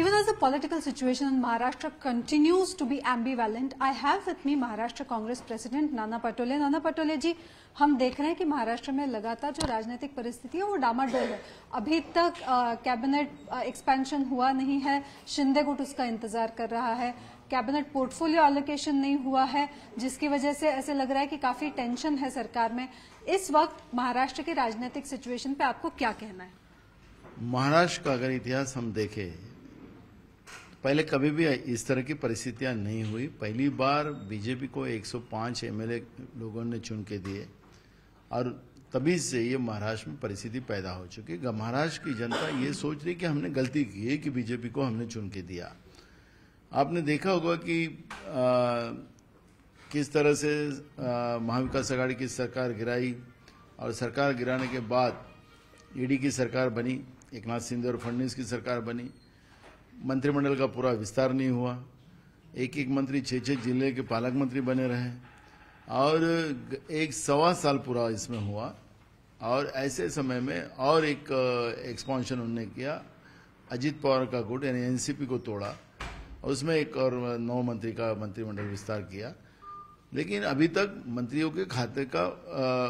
even as the political situation in Maharashtra continues to be ambivalent, I have with me Maharashtra Congress President नाना पटोले नाना पटोले जी हम देख रहे हैं कि महाराष्ट्र में लगातार जो राजनीतिक परिस्थिति है वो डामाडोल है अभी तक कैबिनेट एक्सपेंशन हुआ नहीं है शिंदे गुट उसका इंतजार कर रहा है कैबिनेट पोर्टफोलियो एलोकेशन नहीं हुआ है जिसकी वजह से ऐसे लग रहा है कि काफी टेंशन है सरकार में इस वक्त महाराष्ट्र की राजनीतिक सिचुएशन पे आपको क्या कहना है महाराष्ट्र का अगर इतिहास हम देखें पहले कभी भी इस तरह की परिस्थितियां नहीं हुई पहली बार बीजेपी को 105 एमएलए लोगों ने चुन के दिए और तभी से ये महाराष्ट्र में परिस्थिति पैदा हो चुकी है महाराष्ट्र की जनता ये सोच रही कि हमने गलती की है कि बीजेपी को हमने चुन के दिया आपने देखा होगा कि आ, किस तरह से महाविकास आघाड़ी की सरकार गिराई और सरकार गिराने के बाद ईडी e की सरकार बनी एक नाथ सिंधे और फडणवीस की सरकार बनी मंत्रिमंडल का पूरा विस्तार नहीं हुआ एक एक मंत्री छः छः जिले के पालक मंत्री बने रहे और एक सवा साल पूरा इसमें हुआ और ऐसे समय में और एक एक्सपांशन उन्होंने किया अजीत पवार का गुट यानी एनसीपी को तोड़ा और उसमें एक और नौ मंत्री का मंत्रिमंडल विस्तार किया लेकिन अभी तक मंत्रियों के खाते का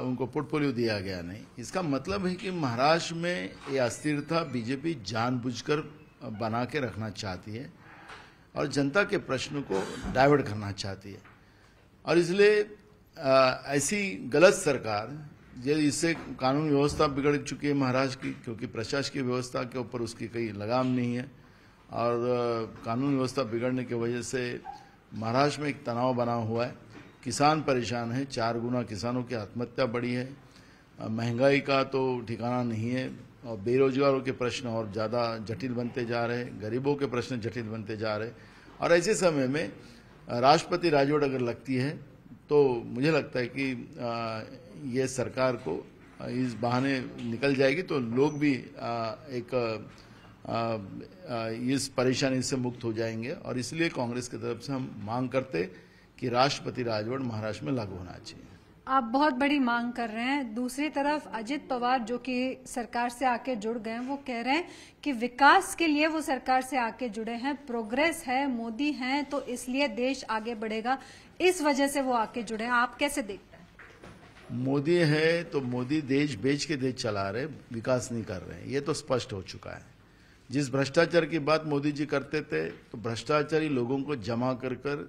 उनको पोर्टफोलियो दिया गया नहीं इसका मतलब है कि महाराष्ट्र में ये अस्थिरता बीजेपी जानबूझकर बना के रखना चाहती है और जनता के प्रश्न को डाइवर्ट करना चाहती है और इसलिए ऐसी गलत सरकार यदि इससे कानून व्यवस्था बिगड़ चुकी है महाराष्ट्र की क्योंकि प्रशासकीय व्यवस्था के ऊपर उसकी कई लगाम नहीं है और कानून व्यवस्था बिगड़ने की वजह से महाराष्ट्र में एक तनाव बना हुआ है किसान परेशान है चार गुना किसानों की आत्महत्या बढ़ी है महंगाई का तो ठिकाना नहीं है और बेरोजगारों के प्रश्न और ज़्यादा जटिल बनते जा रहे हैं गरीबों के प्रश्न जटिल बनते जा रहे हैं और ऐसे समय में राष्ट्रपति राजवट अगर लगती है तो मुझे लगता है कि ये सरकार को इस बहाने निकल जाएगी तो लोग भी एक इस परेशानी से मुक्त हो जाएंगे और इसलिए कांग्रेस की तरफ से हम मांग करते कि राष्ट्रपति राजवट महाराष्ट्र में लागू होना चाहिए आप बहुत बड़ी मांग कर रहे हैं दूसरी तरफ अजित पवार जो कि सरकार से आके जुड़ गए हैं वो कह रहे हैं कि विकास के लिए वो सरकार से आके जुड़े हैं प्रोग्रेस है मोदी हैं तो इसलिए देश आगे बढ़ेगा इस वजह से वो आके जुड़े हैं आप कैसे देखते हैं मोदी है तो मोदी देश बेच के देश चला रहे विकास नहीं कर रहे हैं ये तो स्पष्ट हो चुका है जिस भ्रष्टाचार की बात मोदी जी करते थे तो भ्रष्टाचारी लोगों को जमा कर कर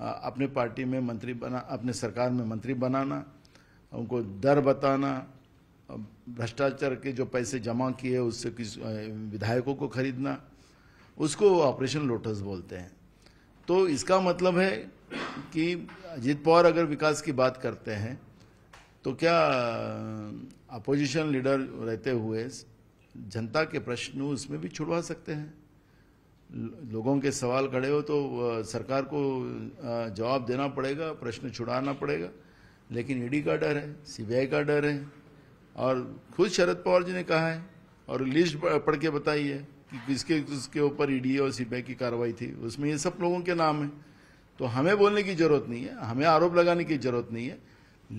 अपने पार्टी में मंत्री बना अपने सरकार में मंत्री बनाना उनको दर बताना भ्रष्टाचार के जो पैसे जमा किए उससे किस विधायकों को खरीदना उसको ऑपरेशन लोटस बोलते हैं तो इसका मतलब है कि अजीत पवार अगर विकास की बात करते हैं तो क्या अपोजिशन लीडर रहते हुए जनता के प्रश्न उसमें भी छुड़वा सकते हैं लोगों के सवाल खड़े हो तो सरकार को जवाब देना पड़ेगा प्रश्न छुड़ाना पड़ेगा लेकिन ईडी का डर है सीबीआई का डर है और खुद शरद पवार जी ने कहा है और लिस्ट पढ़ के बताई है कि किसके किसके ऊपर ईडी और सीबीआई की कार्रवाई थी उसमें ये सब लोगों के नाम है तो हमें बोलने की जरूरत नहीं है हमें आरोप लगाने की जरूरत नहीं है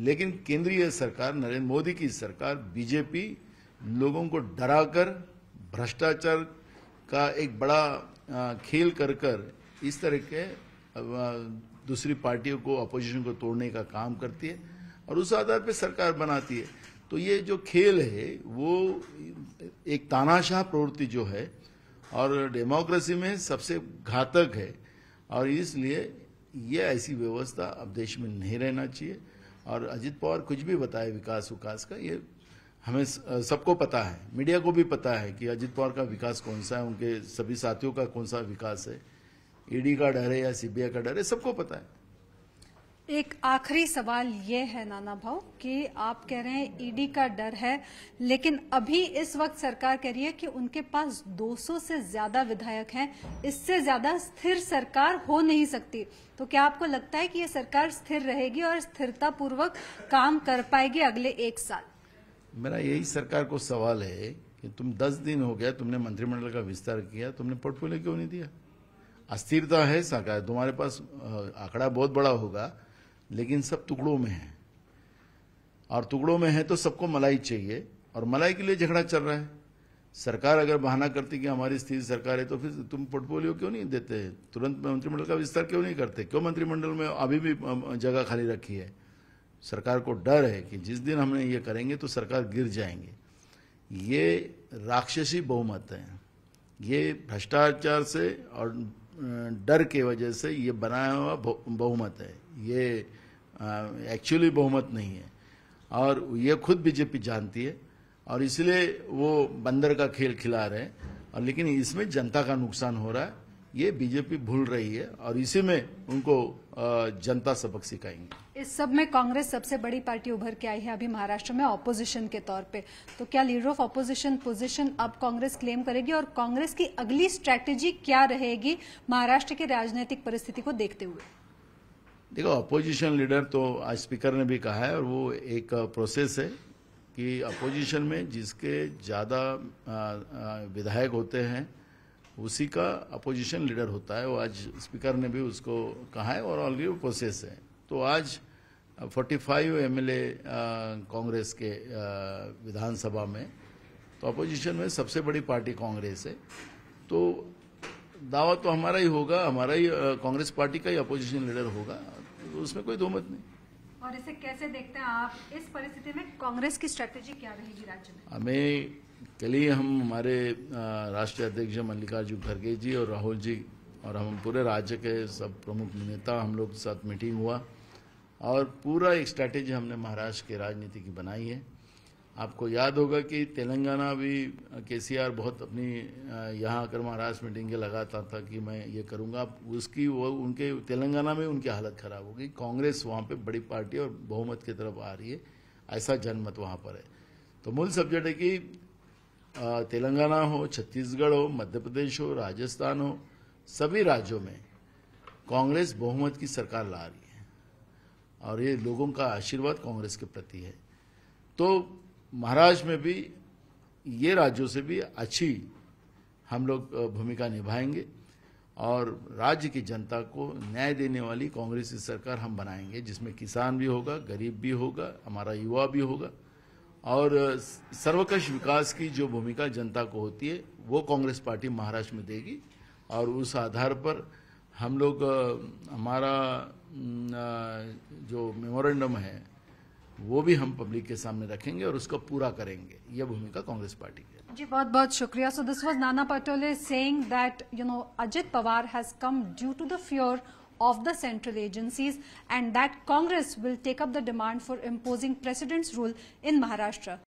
लेकिन केंद्रीय सरकार नरेंद्र मोदी की सरकार बीजेपी लोगों को डराकर भ्रष्टाचार का एक बड़ा खेल कर कर इस तरह के दूसरी पार्टियों को अपोजिशन को तोड़ने का काम करती है और उस आधार पर सरकार बनाती है तो ये जो खेल है वो एक तानाशाह प्रवृत्ति जो है और डेमोक्रेसी में सबसे घातक है और इसलिए ये ऐसी व्यवस्था अब देश में नहीं रहना चाहिए और अजित पवार कुछ भी बताए विकास विकास का ये हमें सबको पता है मीडिया को भी पता है कि अजित पवार का विकास कौन सा है उनके सभी साथियों का कौन सा विकास है ईडी e का डर है या सीबीआई का डर है सबको पता है एक आखिरी सवाल ये है नाना भाव कि आप कह रहे हैं ईडी e का डर है लेकिन अभी इस वक्त सरकार कह रही है कि उनके पास 200 से ज्यादा विधायक हैं इससे ज्यादा स्थिर सरकार हो नहीं सकती तो क्या आपको लगता है कि ये सरकार स्थिर रहेगी और स्थिरता पूर्वक काम कर पाएगी अगले एक साल मेरा यही सरकार को सवाल है कि तुम दस दिन हो गया तुमने मंत्रिमंडल का विस्तार किया तुमने पोर्टफोलियो क्यों नहीं दिया अस्थिरता है सरकार तुम्हारे पास आंकड़ा बहुत बड़ा होगा लेकिन सब टुकड़ों में है और टुकड़ों में है तो सबको मलाई चाहिए और मलाई के लिए झगड़ा चल रहा है सरकार अगर बहाना करती कि हमारी स्थिति सरकार है तो फिर तुम पोर्टफोलियो क्यों नहीं देते तुरंत मंत्रिमंडल का विस्तार क्यों नहीं करते क्यों मंत्रिमंडल में अभी भी जगह खाली रखी है सरकार को डर है कि जिस दिन हमने ये करेंगे तो सरकार गिर जाएंगे ये राक्षसी बहुमत है ये भ्रष्टाचार से और डर के वजह से ये बनाया हुआ बहुमत है ये एक्चुअली बहुमत नहीं है और ये खुद बीजेपी जानती है और इसलिए वो बंदर का खेल खिला रहे हैं और लेकिन इसमें जनता का नुकसान हो रहा है ये बीजेपी भूल रही है और इसी में उनको जनता सबक सिखाएंगे इस सब में कांग्रेस सबसे बड़ी पार्टी उभर के आई है अभी महाराष्ट्र में ऑपोजिशन के तौर पे तो क्या लीडर ऑफ ऑपोजिशन पोजीशन अब कांग्रेस क्लेम करेगी और कांग्रेस की अगली स्ट्रैटेजी क्या रहेगी महाराष्ट्र की राजनीतिक परिस्थिति को देखते हुए देखो अपोजिशन लीडर तो आज स्पीकर ने भी कहा है और वो एक प्रोसेस है कि अपोजिशन में जिसके ज़्यादा विधायक होते हैं उसी का अपोजिशन लीडर होता है वो आज स्पीकर ने भी उसको कहा है और ऑलरेडी वो प्रोसेस है तो आज 45 एमएलए कांग्रेस के विधानसभा में तो अपोजिशन में सबसे बड़ी पार्टी कांग्रेस है तो दावा तो हमारा ही होगा हमारा ही कांग्रेस पार्टी का ही अपोजिशन लीडर होगा तो उसमें कोई दो मत नहीं और इसे कैसे देखते हैं आप इस परिस्थिति में कांग्रेस की स्ट्रेटेजी क्या रहेगी राज्य में हमें कल ही हम हमारे राष्ट्रीय अध्यक्ष मल्लिकार्जुन खड़गे जी और राहुल जी और हम पूरे राज्य के सब प्रमुख नेता हम लोग के साथ मीटिंग हुआ और पूरा एक स्ट्रैटेजी हमने महाराष्ट्र के राजनीति की बनाई है आपको याद होगा कि तेलंगाना भी केसीआर बहुत अपनी यहाँ आकर महाराष्ट्र मीटिंग के लगाता था कि मैं ये करूँगा उसकी वो उनके तेलंगाना में उनकी हालत खराब हो गई कांग्रेस वहाँ पे बड़ी पार्टी और बहुमत की तरफ आ रही है ऐसा जनमत वहाँ पर है तो मूल सब्जेक्ट है कि तेलंगाना हो छत्तीसगढ़ हो मध्य प्रदेश हो राजस्थान हो सभी राज्यों में कांग्रेस बहुमत की सरकार ला रही है और ये लोगों का आशीर्वाद कांग्रेस के प्रति है तो महाराष्ट्र में भी ये राज्यों से भी अच्छी हम लोग भूमिका निभाएंगे और राज्य की जनता को न्याय देने वाली कांग्रेस की सरकार हम बनाएंगे जिसमें किसान भी होगा गरीब भी होगा हमारा युवा भी होगा और सर्वकष विकास की जो भूमिका जनता को होती है वो कांग्रेस पार्टी महाराष्ट्र में देगी और उस आधार पर हम लोग हमारा जो मेमोरेंडम है वो भी हम पब्लिक के सामने रखेंगे और उसको पूरा करेंगे ये भूमिका कांग्रेस पार्टी की जी बहुत बहुत शुक्रिया सो this was Nana Patole saying that you know Ajit Pawar has come due to the fury of the central agencies and that Congress will take up the demand for imposing precedence rule in Maharashtra.